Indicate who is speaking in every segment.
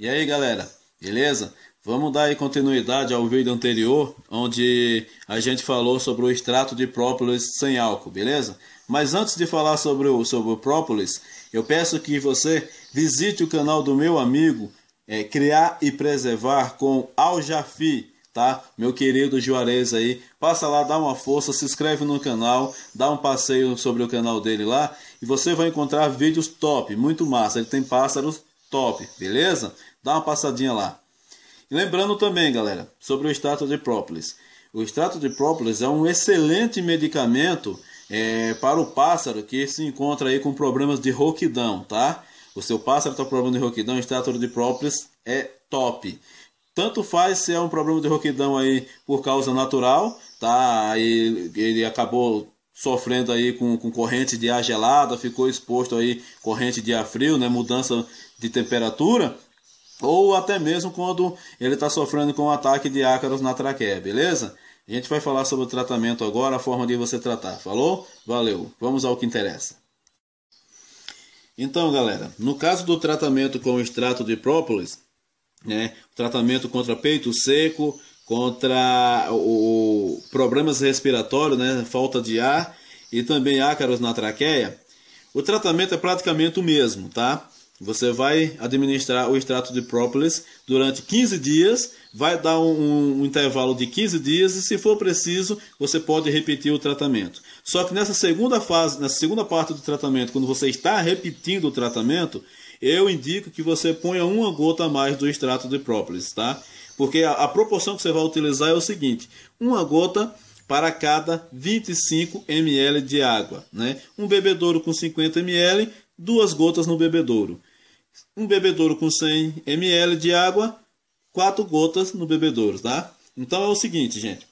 Speaker 1: E aí galera, beleza? Vamos dar continuidade ao vídeo anterior, onde a gente falou sobre o extrato de própolis sem álcool, beleza? Mas antes de falar sobre o, sobre o própolis, eu peço que você visite o canal do meu amigo é, Criar e Preservar com Al tá? Meu querido Juarez aí, passa lá, dá uma força, se inscreve no canal, dá um passeio sobre o canal dele lá e você vai encontrar vídeos top, muito massa. Ele tem pássaros top, beleza? Dá uma passadinha lá. E lembrando também, galera, sobre o extrato de própolis. O extrato de própolis é um excelente medicamento é, para o pássaro que se encontra aí com problemas de rouquidão, tá? O seu pássaro está com problema de rouquidão, o extrato de própolis é top. Tanto faz se é um problema de rouquidão aí por causa natural, tá? Ele, ele acabou sofrendo aí com, com corrente de ar gelada, ficou exposto aí corrente de ar frio, né, mudança de temperatura, ou até mesmo quando ele está sofrendo com um ataque de ácaros na traqueia, beleza? A gente vai falar sobre o tratamento agora, a forma de você tratar, falou? Valeu, vamos ao que interessa. Então, galera, no caso do tratamento com extrato de própolis, né, tratamento contra peito seco, contra o, problemas respiratórios, né, falta de ar e também ácaros na traqueia, o tratamento é praticamente o mesmo, tá? Você vai administrar o extrato de própolis durante 15 dias, vai dar um, um, um, intervalo de 15 dias e, se for preciso, você pode repetir o tratamento. Só que nessa segunda fase, nessa segunda parte do tratamento, quando você está repetindo o tratamento, eu indico que você ponha uma gota a mais do extrato de própolis, tá? Porque a, a proporção que você vai utilizar é o seguinte: uma gota para cada 25 ml de água. Né? Um bebedouro com 50 ml, duas gotas no bebedouro. Um bebedouro com 100 ml de água, quatro gotas no bebedouro. Tá? Então é o seguinte, gente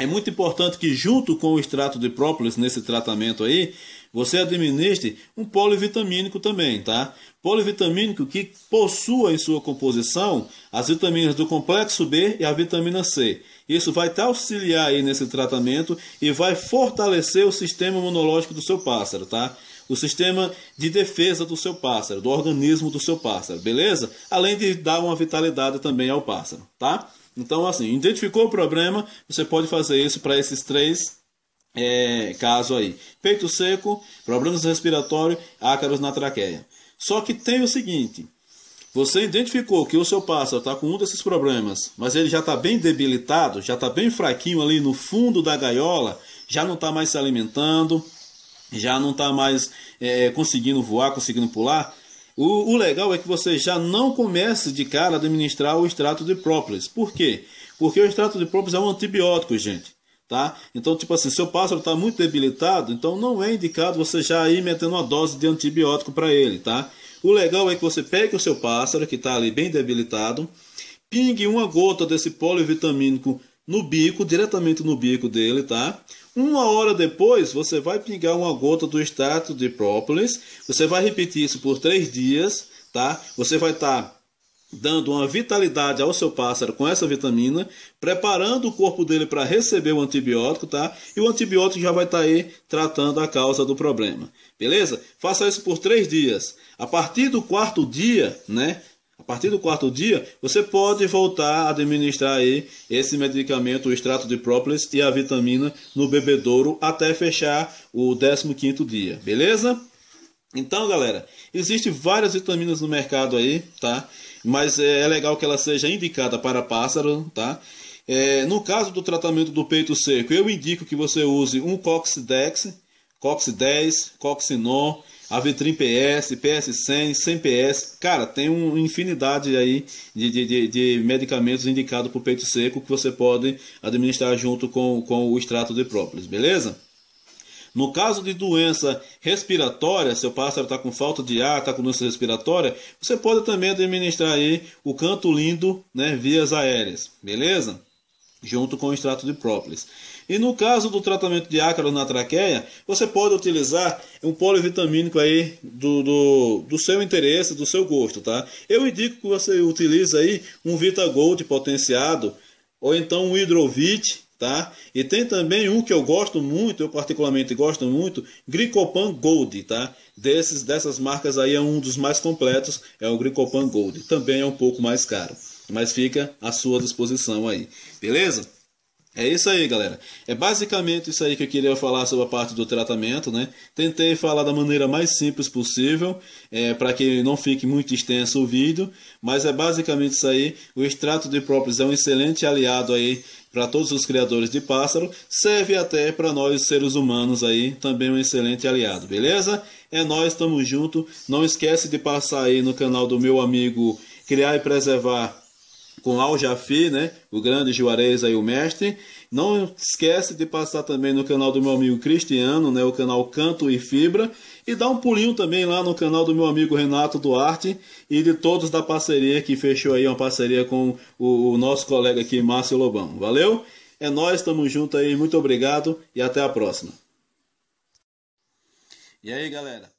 Speaker 1: é muito importante que junto com o extrato de própolis nesse tratamento aí, você administre um polivitamínico também, tá? Polivitamínico que possua em sua composição as vitaminas do complexo B e a vitamina C. Isso vai te auxiliar aí nesse tratamento e vai fortalecer o sistema imunológico do seu pássaro, tá? O sistema de defesa do seu pássaro, do organismo do seu pássaro, beleza? Além de dar uma vitalidade também ao pássaro, tá? Então, assim, identificou o problema, você pode fazer isso para esses três é, casos aí: peito seco, problemas respiratórios, ácaros na traqueia. Só que tem o seguinte: você identificou que o seu pássaro está com um desses problemas, mas ele já está bem debilitado, já está bem fraquinho ali no fundo da gaiola, já não está mais se alimentando, já não está mais é, conseguindo voar, conseguindo pular. O, o, legal é que você já não comece de cara a administrar o extrato de própolis. Por quê? Porque o extrato de própolis é um antibiótico, gente. Tá? Então, tipo assim, seu pássaro está muito debilitado, então não é indicado você já ir metendo uma dose de antibiótico para ele. Tá? O legal é que você pegue o seu pássaro, que está ali bem debilitado, pingue uma gota desse polivitamínico no bico, diretamente no bico dele, tá? Uma hora depois, você vai pingar uma gota do extrato de própolis. Você vai repetir isso por três dias, tá? Você vai estar tá dando uma vitalidade ao seu pássaro com essa vitamina, preparando o corpo dele para receber o antibiótico, tá? E o antibiótico já vai estar tá aí tratando a causa do problema, beleza? Faça isso por três dias. A partir do quarto dia, né? A partir do quarto dia, você pode voltar a administrar aí esse medicamento, o extrato de própolis e a vitamina no bebedouro até fechar o 15 quinto dia, beleza? Então, galera, existem várias vitaminas no mercado aí, tá? Mas é, é legal que ela seja indicada para pássaro, tá? É, no caso do tratamento do peito seco, eu indico que você use um Coxidex, Cox 10, Coxinon, Avetrim PS, PS100, 100 PS. Cara, tem uma infinidade aí de, de, de, de medicamentos indicados para o peito seco que você pode administrar junto com, com o extrato de própolis, beleza? No caso de doença respiratória, seu pássaro está com falta de ar, está com doença respiratória, você pode também administrar aí o canto lindo, né, vias aéreas, beleza? Junto com o extrato de própolis. E no caso do tratamento de ácaro na traqueia, você pode utilizar um polivitamínico aí do, do, do seu interesse, do seu gosto, tá? Eu indico que você utilize aí um Vita Gold potenciado ou então um Hidrovit, tá? E tem também um que eu gosto muito, eu particularmente gosto muito, Gricopan Gold, tá? Desses, dessas marcas aí é um dos mais completos, é o Gricopan Gold. Também é um pouco mais caro, mas fica à sua disposição aí, beleza? É isso aí, galera. É basicamente isso aí que eu queria falar sobre a parte do tratamento, né? Tentei falar da maneira mais simples possível, é, para que não fique muito extenso o vídeo, mas é basicamente isso aí. O extrato de própolis é um excelente aliado aí para todos os criadores de pássaro, serve até para nós seres humanos aí, também um excelente aliado, beleza? É nós, tamo junto. Não esquece de passar aí no canal do meu amigo Criar e Preservar com Al Jafi, né? O grande Juarez aí, o mestre. Não esquece de passar também no canal do meu amigo Cristiano, né? O canal Canto e Fibra. E dá um pulinho também lá no canal do meu amigo Renato Duarte e de todos da parceria que fechou aí uma parceria com o, o nosso colega aqui, Márcio Lobão. Valeu? É nós, tamo junto aí. Muito obrigado e até a próxima. E aí, galera?